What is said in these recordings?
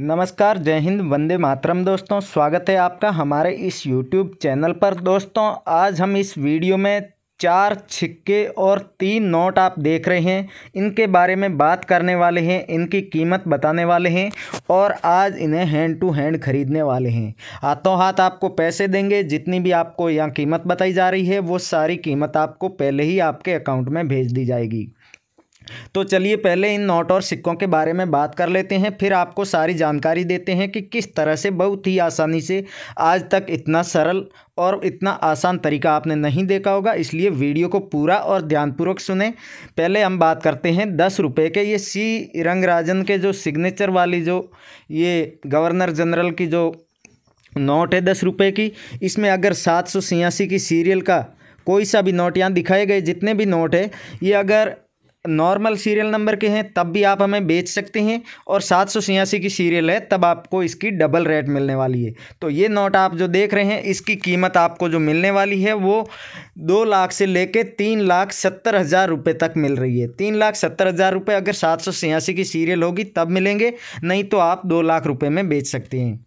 नमस्कार जय हिंद वंदे मातरम दोस्तों स्वागत है आपका हमारे इस यूट्यूब चैनल पर दोस्तों आज हम इस वीडियो में चार छिक्के और तीन नोट आप देख रहे हैं इनके बारे में बात करने वाले हैं इनकी कीमत बताने वाले हैं और आज इन्हें हैंड टू हैंड ख़रीदने वाले हैं हाथों हाथ आपको पैसे देंगे जितनी भी आपको यहाँ कीमत बताई जा रही है वो सारी कीमत आपको पहले ही आपके अकाउंट में भेज दी जाएगी तो चलिए पहले इन नोट और सिक्कों के बारे में बात कर लेते हैं फिर आपको सारी जानकारी देते हैं कि किस तरह से बहुत ही आसानी से आज तक इतना सरल और इतना आसान तरीका आपने नहीं देखा होगा इसलिए वीडियो को पूरा और ध्यानपूर्वक सुने पहले हम बात करते हैं दस रुपये के ये सी रंगराजन के जो सिग्नेचर वाली जो ये गवर्नर जनरल की जो नोट है दस रुपये की इसमें अगर सात सौ सियासी की सीरियल का कोई सा भी नोट यहाँ दिखाए गए जितने भी नोट है ये अगर नॉर्मल सीरियल नंबर के हैं तब भी आप हमें बेच सकते हैं और सात सौ छियासी की सीरियल है तब आपको इसकी डबल रेट मिलने वाली है तो ये नोट आप जो देख रहे हैं इसकी कीमत आपको जो मिलने वाली है वो दो लाख से लेके तीन लाख सत्तर हज़ार रुपये तक मिल रही है तीन लाख सत्तर हज़ार रुपये अगर सात सौ छियासी की सीरियल होगी तब मिलेंगे नहीं तो आप दो लाख रुपये में बेच सकते हैं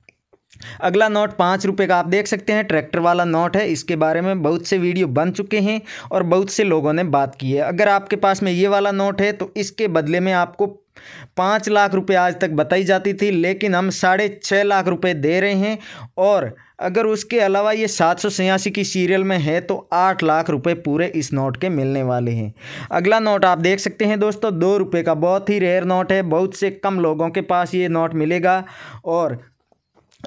अगला नोट पाँच रुपये का आप देख सकते हैं ट्रैक्टर वाला नोट है इसके बारे में बहुत से वीडियो बन चुके हैं और बहुत से लोगों ने बात की है अगर आपके पास में ये वाला नोट है तो इसके बदले में आपको पाँच लाख रुपए आज तक बताई जाती थी लेकिन हम साढ़े छः लाख रुपए दे रहे हैं और अगर उसके अलावा ये सात सौ छियासी की सीरियल में है तो आठ लाख रुपए पूरे इस नोट के मिलने वाले हैं अगला नोट आप देख सकते हैं दोस्तों दो रुपये का बहुत ही रेयर नोट है बहुत से कम लोगों के पास ये नोट मिलेगा और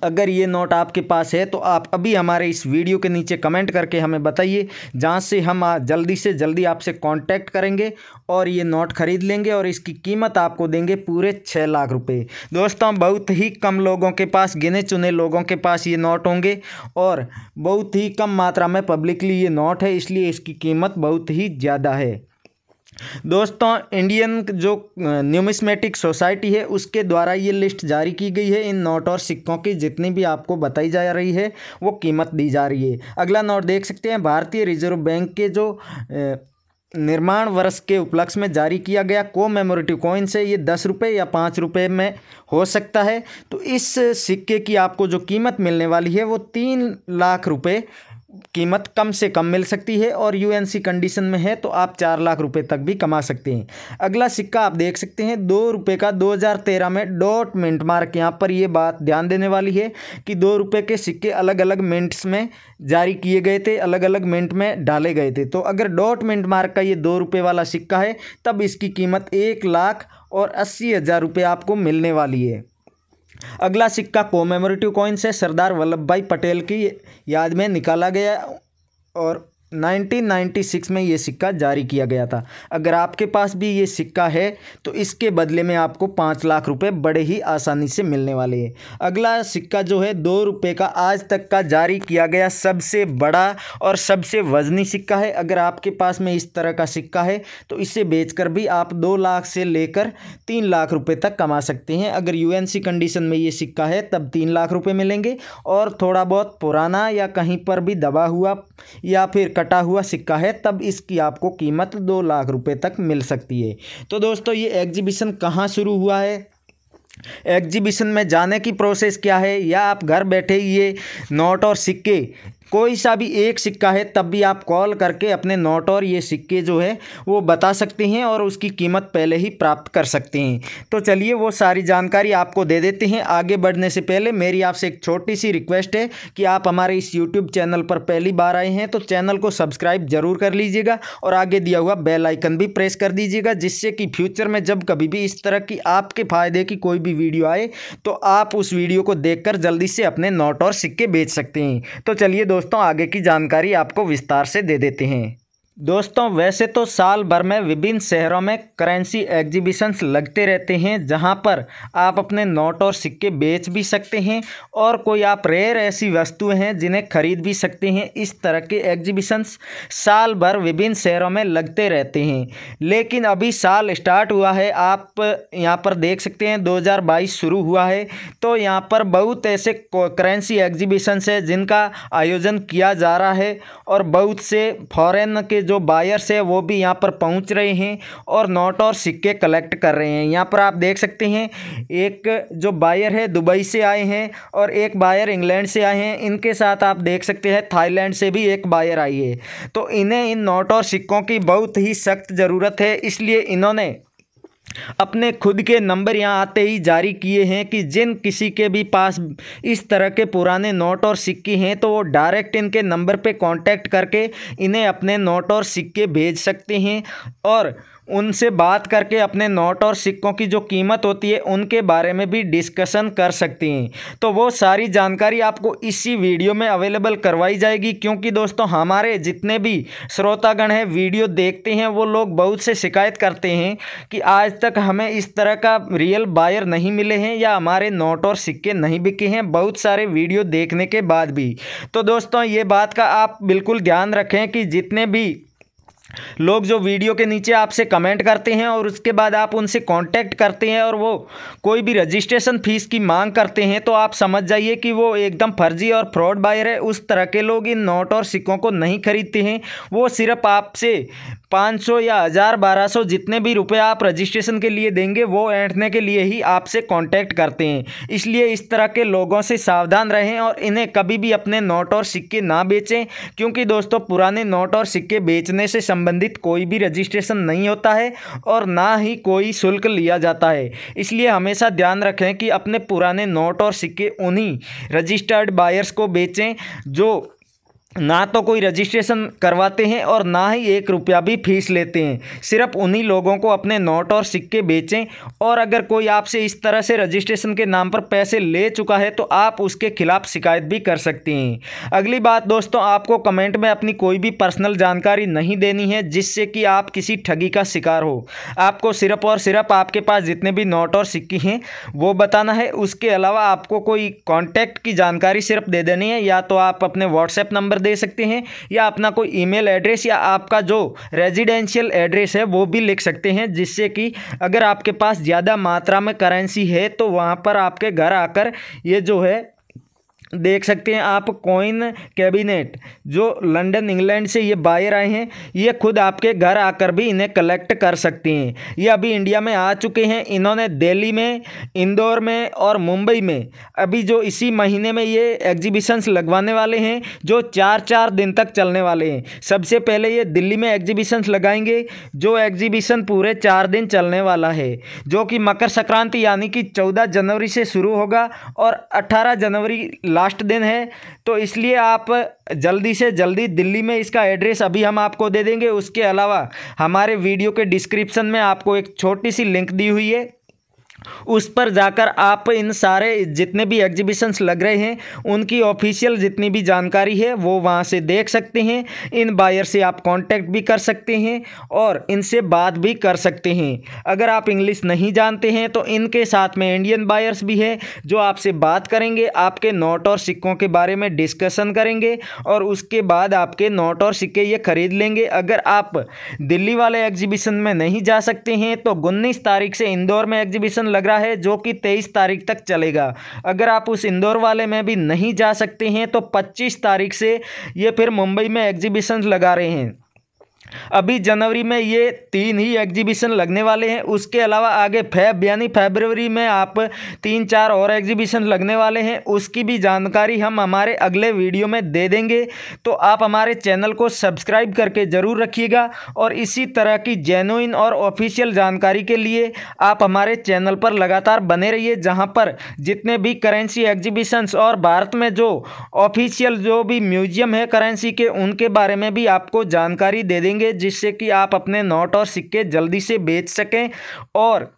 अगर ये नोट आपके पास है तो आप अभी हमारे इस वीडियो के नीचे कमेंट करके हमें बताइए जहाँ से हम जल्दी से जल्दी आपसे कांटेक्ट करेंगे और ये नोट ख़रीद लेंगे और इसकी कीमत आपको देंगे पूरे छः लाख रुपए दोस्तों बहुत ही कम लोगों के पास गिने चुने लोगों के पास ये नोट होंगे और बहुत ही कम मात्रा में पब्लिकली ये नोट है इसलिए इसकी कीमत बहुत ही ज़्यादा है दोस्तों इंडियन जो न्यूमिस्मेटिक सोसाइटी है उसके द्वारा ये लिस्ट जारी की गई है इन नोट और सिक्कों की जितनी भी आपको बताई जा रही है वो कीमत दी जा रही है अगला नोट देख सकते हैं भारतीय रिजर्व बैंक के जो निर्माण वर्ष के उपलक्ष्य में जारी किया गया को मेमोरेटिव कॉइन से ये दस रुपये या पाँच रुपये में हो सकता है तो इस सिक्के की आपको जो कीमत मिलने वाली है वो तीन लाख रुपये कीमत कम से कम मिल सकती है और यूएनसी कंडीशन में है तो आप चार लाख रुपए तक भी कमा सकते हैं अगला सिक्का आप देख सकते हैं दो रुपये का 2013 में डॉट मिंट मार्क यहाँ पर ये बात ध्यान देने वाली है कि दो रुपये के सिक्के अलग अलग मिंट्स में जारी किए गए थे अलग अलग मिंट में डाले गए थे तो अगर डॉट मिंट मार्क का ये दो रुपये वाला सिक्का है तब इसकी कीमत एक लाख और अस्सी हज़ार रुपये आपको मिलने वाली है अगला सिक्का कोमेमोरेटिव कॉइन्स से सरदार वल्लभ भाई पटेल की याद में निकाला गया और 1996 में ये सिक्का जारी किया गया था अगर आपके पास भी ये सिक्का है तो इसके बदले में आपको पाँच लाख रुपए बड़े ही आसानी से मिलने वाले हैं अगला सिक्का जो है दो रुपये का आज तक का जारी किया गया सबसे बड़ा और सबसे वजनी सिक्का है अगर आपके पास में इस तरह का सिक्का है तो इसे बेच भी आप दो लाख से लेकर तीन लाख रुपये तक कमा सकते हैं अगर यू कंडीशन में ये सिक्का है तब तीन लाख रुपये मिलेंगे और थोड़ा बहुत पुराना या कहीं पर भी दबा हुआ या फिर कटा हुआ सिक्का है तब इसकी आपको कीमत दो लाख रुपए तक मिल सकती है तो दोस्तों ये एग्जीबिशन कहाँ शुरू हुआ है एग्जीबिशन में जाने की प्रोसेस क्या है या आप घर बैठे ये नोट और सिक्के कोई सा भी एक सिक्का है तब भी आप कॉल करके अपने नोट और ये सिक्के जो है वो बता सकते हैं और उसकी कीमत पहले ही प्राप्त कर सकते हैं तो चलिए वो सारी जानकारी आपको दे देते हैं आगे बढ़ने से पहले मेरी आपसे एक छोटी सी रिक्वेस्ट है कि आप हमारे इस यूट्यूब चैनल पर पहली बार आए हैं तो चैनल को सब्सक्राइब ज़रूर कर लीजिएगा और आगे दिया हुआ बेल आइकन भी प्रेस कर दीजिएगा जिससे कि फ्यूचर में जब कभी भी इस तरह की आपके फ़ायदे की कोई भी वीडियो आए तो आप उस वीडियो को देख जल्दी से अपने नोट और सिक्के बेच सकते हैं तो चलिए दोस्तों दोस्तों आगे की जानकारी आपको विस्तार से दे देते हैं दोस्तों वैसे तो साल भर में विभिन्न शहरों में करेंसी एग्जीबिशंस लगते रहते हैं जहां पर आप अपने नोट और सिक्के बेच भी सकते हैं और कोई आप रेयर ऐसी वस्तुएं हैं जिन्हें खरीद भी सकते हैं इस तरह के एग्जीबिशंस साल भर विभिन्न शहरों में लगते रहते हैं लेकिन अभी साल स्टार्ट हुआ है आप यहाँ पर देख सकते हैं दो शुरू हुआ है तो यहाँ पर बहुत ऐसे करेंसी एग्जीबिशंस है जिनका आयोजन किया जा रहा है और बहुत से फ़ॉरन के जो बायर्स है वो भी यहाँ पर पहुँच रहे हैं और नोट और सिक्के कलेक्ट कर रहे हैं यहाँ पर आप देख सकते हैं एक जो बायर है दुबई से आए हैं और एक बायर इंग्लैंड से आए हैं इनके साथ आप देख सकते हैं थाईलैंड से भी एक बायर आई है तो इन्हें इन नोट और सिक्कों की बहुत ही सख्त ज़रूरत है इसलिए इन्होंने अपने खुद के नंबर यहाँ आते ही जारी किए हैं कि जिन किसी के भी पास इस तरह के पुराने नोट और सिक्के हैं तो वो डायरेक्ट इनके नंबर पे कांटेक्ट करके इन्हें अपने नोट और सिक्के भेज सकते हैं और उनसे बात करके अपने नोट और सिक्कों की जो कीमत होती है उनके बारे में भी डिस्कशन कर सकती हैं तो वो सारी जानकारी आपको इसी वीडियो में अवेलेबल करवाई जाएगी क्योंकि दोस्तों हमारे जितने भी श्रोतागण हैं वीडियो देखते हैं वो लोग बहुत से शिकायत करते हैं कि आज तक हमें इस तरह का रियल बायर नहीं मिले हैं या हमारे नोट और सिक्के नहीं बिके हैं बहुत सारे वीडियो देखने के बाद भी तो दोस्तों ये बात का आप बिल्कुल ध्यान रखें कि जितने भी लोग जो वीडियो के नीचे आपसे कमेंट करते हैं और उसके बाद आप उनसे कांटेक्ट करते हैं और वो कोई भी रजिस्ट्रेशन फ़ीस की मांग करते हैं तो आप समझ जाइए कि वो एकदम फर्जी और फ्रॉड बायर है उस तरह के लोग इन नोट और सिक्कों को नहीं खरीदते हैं वो सिर्फ आपसे पाँच सौ या हज़ार बारह सौ जितने भी रुपए आप रजिस्ट्रेशन के लिए देंगे वो ऐंठने के लिए ही आपसे कांटेक्ट करते हैं इसलिए इस तरह के लोगों से सावधान रहें और इन्हें कभी भी अपने नोट और सिक्के ना बेचें क्योंकि दोस्तों पुराने नोट और सिक्के बेचने से संबंधित कोई भी रजिस्ट्रेशन नहीं होता है और ना ही कोई शुल्क लिया जाता है इसलिए हमेशा ध्यान रखें कि अपने पुराने नोट और सिक्के उन्हीं रजिस्टर्ड बायर्स को बेचें जो ना तो कोई रजिस्ट्रेशन करवाते हैं और ना ही एक रुपया भी फीस लेते हैं सिर्फ उन्हीं लोगों को अपने नोट और सिक्के बेचें और अगर कोई आपसे इस तरह से रजिस्ट्रेशन के नाम पर पैसे ले चुका है तो आप उसके खिलाफ शिकायत भी कर सकते हैं अगली बात दोस्तों आपको कमेंट में अपनी कोई भी पर्सनल जानकारी नहीं देनी है जिससे कि आप किसी ठगी का शिकार हो आपको सिर्फ और सिर्फ आपके पास जितने भी नोट और सिक्के हैं वो बताना है उसके अलावा आपको कोई कॉन्टैक्ट की जानकारी सिर्फ दे देनी है या तो आप अपने व्हाट्सएप नंबर दे सकते हैं या अपना कोई ईमेल एड्रेस या आपका जो रेजिडेंशियल एड्रेस है वो भी लिख सकते हैं जिससे कि अगर आपके पास ज़्यादा मात्रा में करेंसी है तो वहाँ पर आपके घर आकर ये जो है देख सकते हैं आप कॉइन कैबिनेट जो लंदन इंग्लैंड से ये बायर आए हैं ये खुद आपके घर आकर भी इन्हें कलेक्ट कर सकते हैं ये अभी इंडिया में आ चुके हैं इन्होंने दिल्ली में इंदौर में और मुंबई में अभी जो इसी महीने में ये एग्जीबिशंस लगवाने वाले हैं जो चार चार दिन तक चलने वाले हैं सबसे पहले ये दिल्ली में एग्जीबिशंस लगाएंगे जो एग्जीबिशन पूरे चार दिन चलने वाला है जो कि मकर संक्रांति यानी कि चौदह जनवरी से शुरू होगा और अट्ठारह जनवरी लास्ट दिन है तो इसलिए आप जल्दी से जल्दी दिल्ली में इसका एड्रेस अभी हम आपको दे देंगे उसके अलावा हमारे वीडियो के डिस्क्रिप्शन में आपको एक छोटी सी लिंक दी हुई है उस पर जाकर आप इन सारे जितने भी एग्जीबिशंस लग रहे हैं उनकी ऑफिशियल जितनी भी जानकारी है वो वहाँ से देख सकते हैं इन बायर से आप कांटेक्ट भी कर सकते हैं और इनसे बात भी कर सकते हैं अगर आप इंग्लिश नहीं जानते हैं तो इनके साथ में इंडियन बायर्स भी हैं जो आपसे बात करेंगे आपके नोट और सिक्कों के बारे में डिस्कसन करेंगे और उसके बाद आपके नोट और सिक्के ये खरीद लेंगे अगर आप दिल्ली वाले एग्जीबिशन में नहीं जा सकते हैं तो उन्नीस तारीख से इंदौर में एग्जीबिशन लग रहा है जो कि तेईस तारीख तक चलेगा अगर आप उस इंदौर वाले में भी नहीं जा सकते हैं तो पच्चीस तारीख से ये फिर मुंबई में एग्जीबिशन लगा रहे हैं अभी जनवरी में ये तीन ही एग्जीबिशन लगने वाले हैं उसके अलावा आगे फैब यानी फेबरवरी में आप तीन चार और एग्जीबिशन लगने वाले हैं उसकी भी जानकारी हम हमारे अगले वीडियो में दे देंगे तो आप हमारे चैनल को सब्सक्राइब करके ज़रूर रखिएगा और इसी तरह की जेनुइन और ऑफिशियल जानकारी के लिए आप हमारे चैनल पर लगातार बने रहिए जहाँ पर जितने भी करेंसी एग्जीबिशंस और भारत में जो ऑफिशियल जो भी म्यूजियम है करेंसी के उनके बारे में भी आपको जानकारी दे देंगे देंगे जिससे कि आप अपने नोट और सिक्के जल्दी से बेच सकें और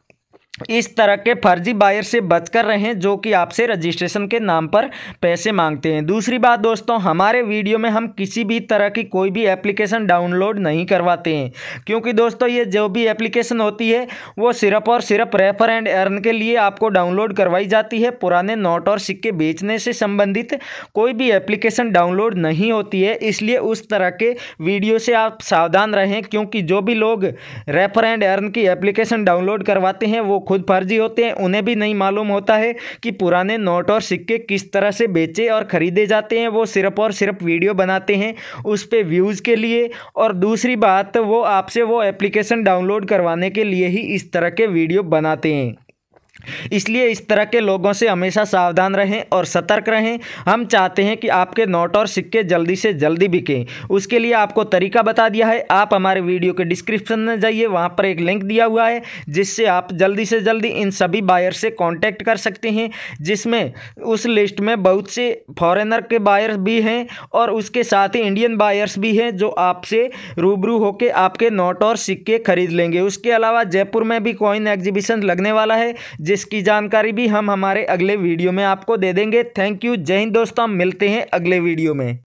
इस तरह के फर्जी बायर से बचकर रहें जो कि आपसे रजिस्ट्रेशन के नाम पर पैसे मांगते हैं दूसरी बात दोस्तों हमारे वीडियो में हम किसी भी तरह की कोई भी एप्लीकेशन डाउनलोड नहीं करवाते हैं क्योंकि दोस्तों ये जो भी एप्लीकेशन होती है वो सिर्फ और सिर्फ रेफर एंड अर्न के लिए आपको डाउनलोड करवाई जाती है पुराने नोट और सिक्के बेचने से संबंधित कोई भी एप्लीकेशन डाउनलोड नहीं होती है इसलिए उस तरह के वीडियो से आप सावधान रहें क्योंकि जो भी लोग रेफर एंड अर्न की एप्लीकेशन डाउनलोड करवाते हैं वो खुद फर्जी होते हैं उन्हें भी नहीं मालूम होता है कि पुराने नोट और सिक्के किस तरह से बेचे और ख़रीदे जाते हैं वो सिर्फ और सिर्फ वीडियो बनाते हैं उस पर व्यूज़ के लिए और दूसरी बात वो आपसे वो एप्लीकेशन डाउनलोड करवाने के लिए ही इस तरह के वीडियो बनाते हैं इसलिए इस तरह के लोगों से हमेशा सावधान रहें और सतर्क रहें हम चाहते हैं कि आपके नोट और सिक्के जल्दी से जल्दी बिकें उसके लिए आपको तरीका बता दिया है आप हमारे वीडियो के डिस्क्रिप्शन में जाइए वहाँ पर एक लिंक दिया हुआ है जिससे आप जल्दी से जल्दी इन सभी बायर से कॉन्टैक्ट कर सकते हैं जिसमें उस लिस्ट में बहुत से फॉरेनर के बायर्स भी हैं और उसके साथ ही इंडियन बायर्स भी हैं जो आपसे रूबरू होकर आपके नोट और सिक्के खरीद लेंगे उसके अलावा जयपुर में भी कॉइन एग्जीबिशन लगने वाला है जिसकी जानकारी भी हम हमारे अगले वीडियो में आपको दे देंगे थैंक यू जय हिंद दोस्तों मिलते हैं अगले वीडियो में